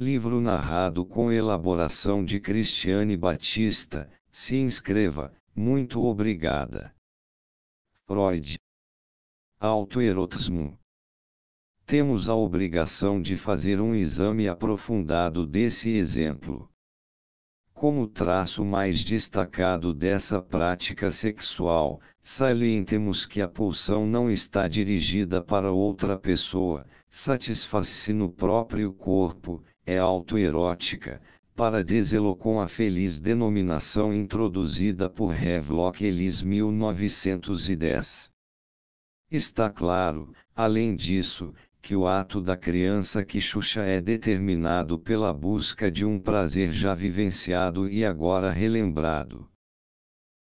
Livro narrado com elaboração de Cristiane Batista. Se inscreva, muito obrigada. Freud. Autoerotismo. Temos a obrigação de fazer um exame aprofundado desse exemplo. Como traço mais destacado dessa prática sexual, salientemos que a pulsão não está dirigida para outra pessoa, satisfaz-se no próprio corpo, é autoerótica, para com a feliz denominação introduzida por Havelock Ellis 1910. Está claro, além disso, que o ato da criança que Xuxa é determinado pela busca de um prazer já vivenciado e agora relembrado.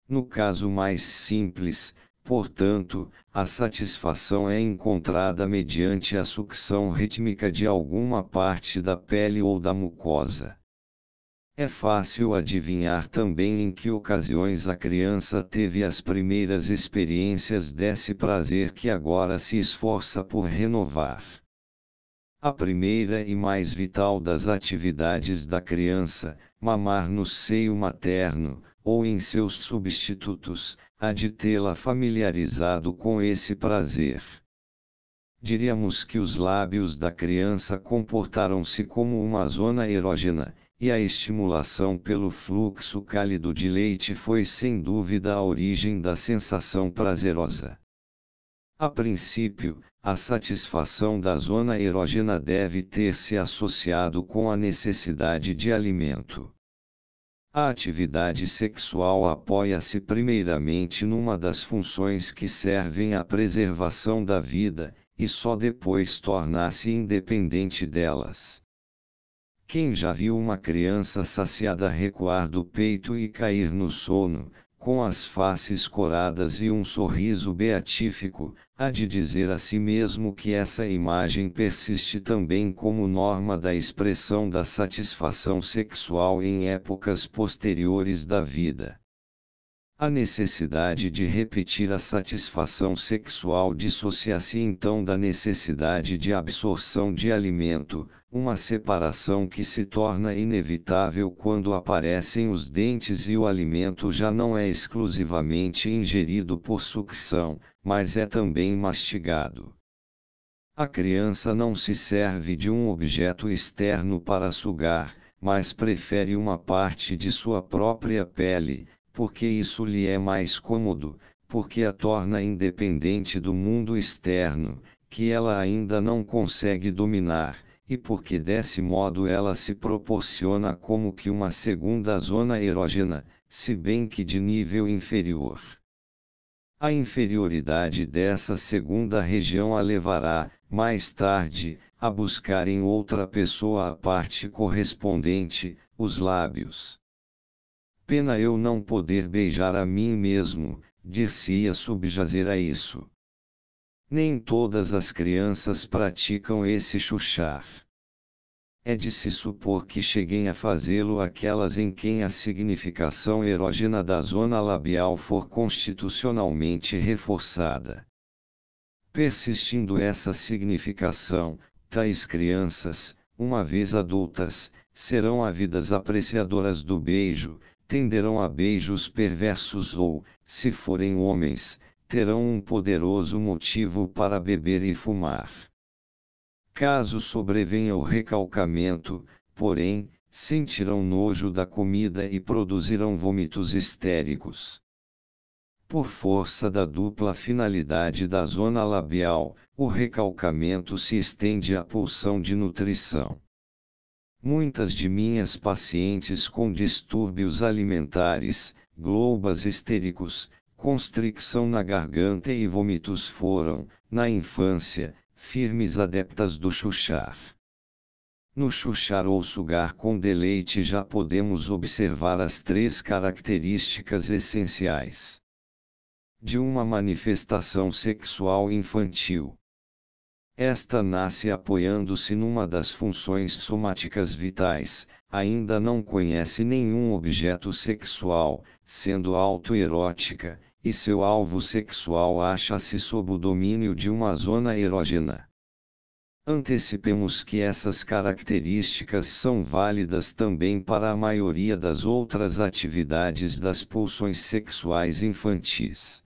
No caso mais simples, Portanto, a satisfação é encontrada mediante a sucção rítmica de alguma parte da pele ou da mucosa. É fácil adivinhar também em que ocasiões a criança teve as primeiras experiências desse prazer que agora se esforça por renovar. A primeira e mais vital das atividades da criança, mamar no seio materno, ou em seus substitutos, há de tê-la familiarizado com esse prazer. Diríamos que os lábios da criança comportaram-se como uma zona erógena, e a estimulação pelo fluxo cálido de leite foi sem dúvida a origem da sensação prazerosa. A princípio, a satisfação da zona erógena deve ter se associado com a necessidade de alimento. A atividade sexual apoia-se primeiramente numa das funções que servem à preservação da vida, e só depois torna-se independente delas. Quem já viu uma criança saciada recuar do peito e cair no sono, com as faces coradas e um sorriso beatífico, há de dizer a si mesmo que essa imagem persiste também como norma da expressão da satisfação sexual em épocas posteriores da vida. A necessidade de repetir a satisfação sexual dissocia-se então da necessidade de absorção de alimento, uma separação que se torna inevitável quando aparecem os dentes e o alimento já não é exclusivamente ingerido por sucção, mas é também mastigado. A criança não se serve de um objeto externo para sugar, mas prefere uma parte de sua própria pele porque isso lhe é mais cômodo, porque a torna independente do mundo externo, que ela ainda não consegue dominar, e porque desse modo ela se proporciona como que uma segunda zona erógena, se bem que de nível inferior. A inferioridade dessa segunda região a levará, mais tarde, a buscar em outra pessoa a parte correspondente, os lábios. Pena eu não poder beijar a mim mesmo, dir-se-ia subjazer a isso. Nem todas as crianças praticam esse chuchar. É de se supor que cheguem a fazê-lo aquelas em quem a significação erógena da zona labial for constitucionalmente reforçada. Persistindo essa significação, tais crianças, uma vez adultas, serão avidas apreciadoras do beijo, tenderão a beijos perversos ou, se forem homens, terão um poderoso motivo para beber e fumar. Caso sobrevenha o recalcamento, porém, sentirão nojo da comida e produzirão vômitos histéricos. Por força da dupla finalidade da zona labial, o recalcamento se estende à pulsão de nutrição. Muitas de minhas pacientes com distúrbios alimentares, globas estéricos, constricção na garganta e vômitos foram, na infância, firmes adeptas do chuchar. No chuchar ou sugar com deleite já podemos observar as três características essenciais de uma manifestação sexual infantil. Esta nasce apoiando-se numa das funções somáticas vitais, ainda não conhece nenhum objeto sexual, sendo autoerótica, e seu alvo sexual acha-se sob o domínio de uma zona erógena. Antecipemos que essas características são válidas também para a maioria das outras atividades das pulsões sexuais infantis.